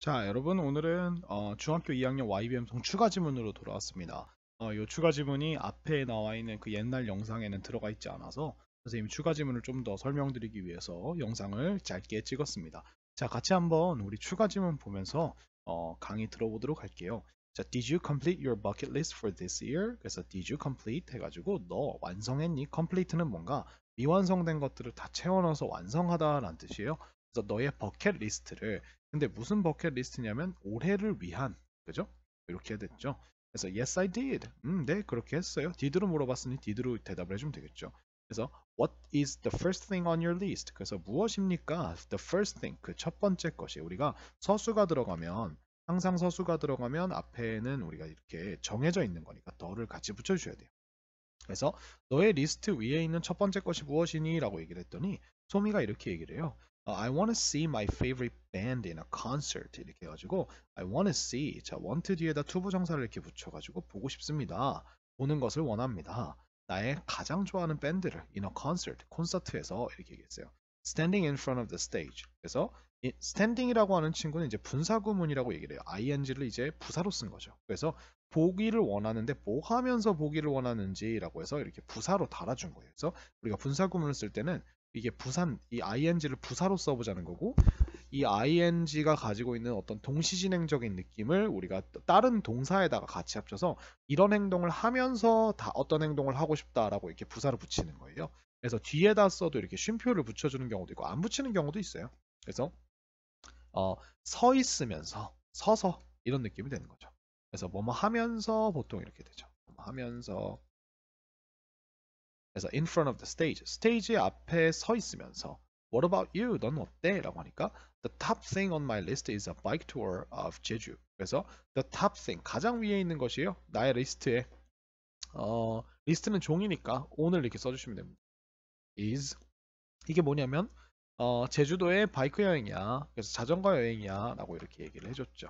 자 여러분 오늘은 어, 중학교 2학년 YBM성 추가 지문으로 돌아왔습니다. 이 어, 추가 지문이 앞에 나와 있는 그 옛날 영상에는 들어가 있지 않아서 선생님 추가 지문을 좀 더 설명드리기 위해서 영상을 짧게 찍었습니다. 자 같이 한번 우리 추가 지문 보면서 어, 강의 들어보도록 할게요. 자, did you complete your bucket list for this year? 그래서 did you complete 해가지고 너 완성했니? complete는 뭔가 미완성된 것들을 다 채워 넣어서 완성하다라는 뜻이에요. 그래서 너의 버킷 리스트를 근데 무슨 버킷리스트냐면 올해를 위한 그죠? 이렇게 해야 됐죠. 그래서 yes I did. 음, 네 그렇게 했어요. did로 물어봤으니 did로 대답을 해주면 되겠죠. 그래서 what is the first thing on your list? 그래서 무엇입니까? the first thing 그 첫 번째 것이 우리가 서수가 들어가면 항상 서수가 들어가면 앞에는 우리가 이렇게 정해져 있는 거니까 더를 같이 붙여주셔야 돼요. 그래서 너의 리스트 위에 있는 첫 번째 것이 무엇이니? 라고 얘기를 했더니 소미가 이렇게 얘기를 해요. 어, I want to see my favorite band in a concert 이렇게 해가지고 I want to see 자 want 뒤에다 to 부정사를 이렇게 붙여가지고 보고 싶습니다 보는 것을 원합니다 나의 가장 좋아하는 밴드를 in a concert 콘서트에서 이렇게 얘기했어요 standing in front of the stage 그래서 standing이라고 하는 친구는 이제 분사구문이라고 얘기를 해요 ing를 이제 부사로 쓴 거죠 그래서 보기를 원하는데 뭐 하면서 보기를 원하는지라고 해서 이렇게 부사로 달아준 거예요 그래서 우리가 분사구문을 쓸 때는 이게 부산 이 ing를 부사로 써보자는 거고 이 ing가 가지고 있는 어떤 동시진행적인 느낌을 우리가 다른 동사에다가 같이 합쳐서 이런 행동을 하면서 다 어떤 행동을 하고 싶다라고 이렇게 부사를 붙이는 거예요. 그래서 뒤에다 써도 이렇게 쉼표를 붙여주는 경우도 있고 안 붙이는 경우도 있어요. 그래서 어, 서 있으면서 서서 이런 느낌이 되는 거죠. 그래서 뭐 뭐 하면서 보통 이렇게 되죠. 하면서 그래서 in front of the stage, 스테이지 앞에 서 있으면서 What about you? 넌 어때? 라고 하니까 The top thing on my list is a bike tour of Jeju. 그래서 the top thing, 가장 위에 있는 것이요. 나의 리스트에 어, 리스트는 종이니까 오늘 이렇게 써주시면 됩니다. is 이게 뭐냐면 어, 제주도의 바이크 여행이야. 그래서 자전거 여행이야. 라고 이렇게 얘기를 해줬죠.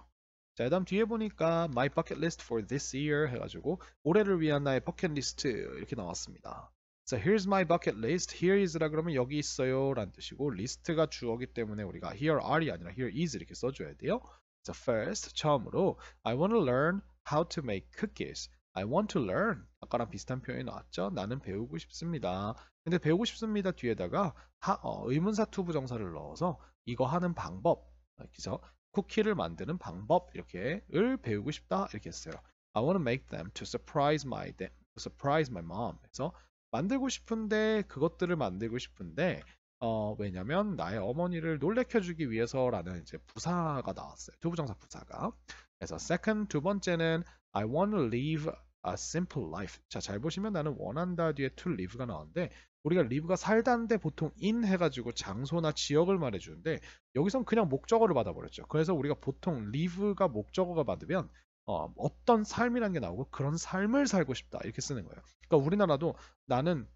자, 그 다음 뒤에 보니까 My Bucket List for this year 해가지고 올해를 위한 나의 버킷리스트 이렇게 나왔습니다. 자, here's my bucket list. Here is라 그러면 여기 있어요 라는 뜻이고 리스트가 주어기 때문에 우리가 here are이 아니라 here is 이렇게 써줘야 돼요. 자, first 처음으로 I want to learn how to make cookies. I want to learn 아까랑 비슷한 표현이 나왔죠. 나는 배우고 싶습니다. 근데 배우고 싶습니다 뒤에다가 하, 어, 의문사 투부 정사를 넣어서 이거 하는 방법 그래서 쿠키를 만드는 방법 이렇게을 배우고 싶다 이렇게 했어요. I want to make them to surprise my to surprise my mom. 그래서 만들고 싶은데 그것들을 만들고 싶은데 어, 왜냐면 나의 어머니를 놀래켜주기 위해서라는 이제 부사가 나왔어요. 투부정사 부사가. 그래서 second 두 번째는 I want to live a simple life. 자, 잘 보시면 나는 원한다 뒤에 to live가 나왔는데 우리가 live가 살다인데 보통 in 해가지고 장소나 지역을 말해주는데 여기선 그냥 목적어를 받아버렸죠. 그래서 우리가 보통 live가 목적어가 받으면 어, 어떤 삶이란 게 나오고 그런 삶을 살고 싶다 이렇게 쓰는 거예요. 그러니까 우리나라도 나는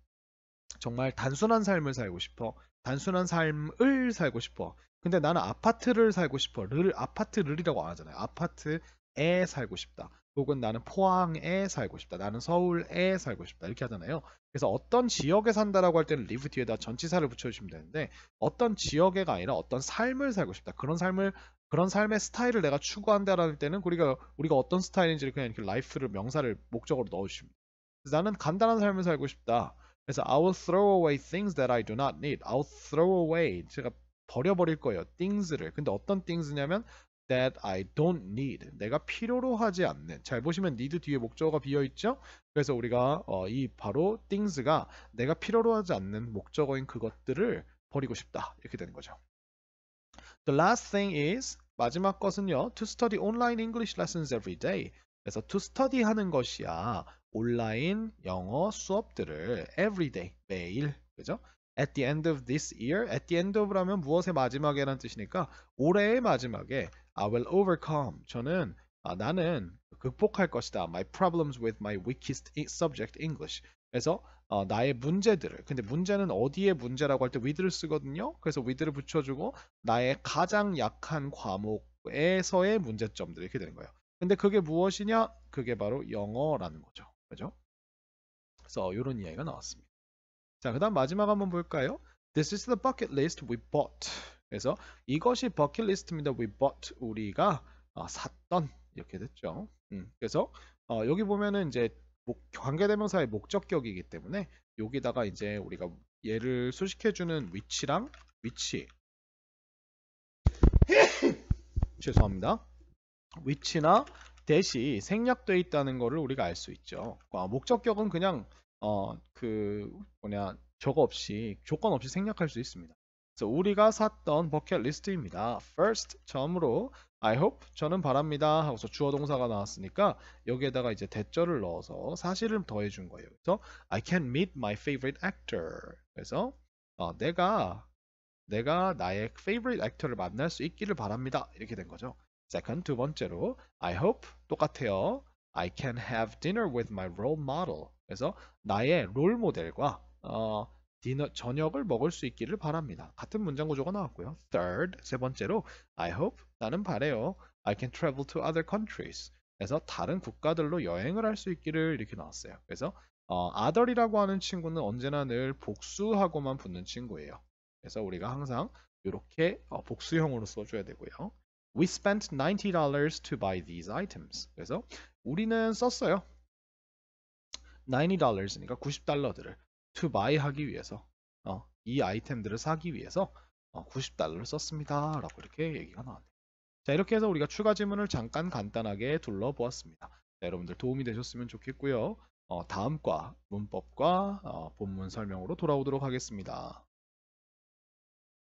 정말 단순한 삶을 살고 싶어. 단순한 삶을 살고 싶어. 근데 나는 아파트를 살고 싶어. 를 아파트 를이라고 안 하잖아요. 아파트에 살고 싶다. 혹은 나는 포항에 살고 싶다. 나는 서울에 살고 싶다. 이렇게 하잖아요. 그래서 어떤 지역에 산다라고 할 때는 리브 뒤에다 전치사를 붙여주시면 되는데 어떤 지역에가 아니라 어떤 삶을 살고 싶다. 그런 삶을 그런 삶의 스타일을 내가 추구한다라는 때는 우리가 우리가 어떤 스타일인지를 그냥 이렇게 라이프를 명사를 목적으로 넣으십니다. 나는 간단한 삶을 살고 싶다. 그래서 I will throw away things that I do not need. I'll throw away 제가 버려버릴 거예요. things를. 근데 어떤 things냐면 that I don't need. 내가 필요로 하지 않는. 잘 보시면 need 뒤에 목적어가 비어 있죠? 그래서 우리가 어, 이 바로 things가 내가 필요로 하지 않는 목적어인 그것들을 버리고 싶다. 이렇게 되는 거죠. The last thing is 마지막 것은요. To study online English lessons every day. 그래서 to study 하는 것이야 온라인 영어 수업들을 every day 매일 그죠? At the end of this year, at the end of라면 무엇의 마지막에라는 뜻이니까 올해의 마지막에 I will overcome. 저는 아, 나는 극복할 것이다. My problems with my weakest subject English. 그래서 어, 나의 문제들을 근데 문제는 어디에 문제라고 할 때 with를 쓰거든요 그래서 with를 붙여주고 나의 가장 약한 과목에서의 문제점들 이렇게 되는 거예요 근데 그게 무엇이냐 그게 바로 영어라는 거죠 그죠 그래서 이런 이야기가 나왔습니다 자그 다음 마지막 한번 볼까요 This is the bucket list we bought 그래서 이것이 bucket l i s t 입니다 we bought 우리가 어, 샀던 이렇게 됐죠 음, 그래서 어, 여기 보면은 이제 관계대명사의 목적격이기 때문에 여기다가 이제 우리가 얘를 수식해주는 위치랑 위치 죄송합니다 위치나 대시 생략되어 있다는 것을 우리가 알 수 있죠 아, 목적격은 그냥 어 그 뭐냐 저거 없이 조건 없이 생략할 수 있습니다 우리가 샀던 버킷리스트입니다. First 점으로 I hope 저는 바랍니다 하고서 주어 동사가 나왔으니까 여기에다가 이제 대절을 넣어서 사실을 더해준 거예요. 그래서 I can meet my favorite actor. 그래서 어, 내가 내가 나의 favorite actor를 만날 수 있기를 바랍니다. 이렇게 된 거죠. Second 두 번째로 I hope 똑같아요. I can have dinner with my role model. 그래서 나의 롤 모델과 어, 디너, 저녁을 먹을 수 있기를 바랍니다. 같은 문장 구조가 나왔고요. Third, 세 번째로 I hope, 나는 바래요. I can travel to other countries. 그래서 다른 국가들로 여행을 할 수 있기를 이렇게 나왔어요. 그래서 어, other이라고 하는 친구는 언제나 늘 복수하고만 붙는 친구예요. 그래서 우리가 항상 이렇게 어, 복수형으로 써줘야 되고요. We spent $90 to buy these items. 그래서 우리는 썼어요. $90이니까 90달러들을. to buy 하기 위해서 어, 이 아이템들을 사기 위해서 어, 90달러를 썼습니다 라고 이렇게 얘기가 나왔네요 자 이렇게 해서 우리가 추가 지문을 잠깐 간단하게 둘러보았습니다 자, 여러분들 도움이 되셨으면 좋겠고요 어, 다음과 문법과 어, 본문 설명으로 돌아오도록 하겠습니다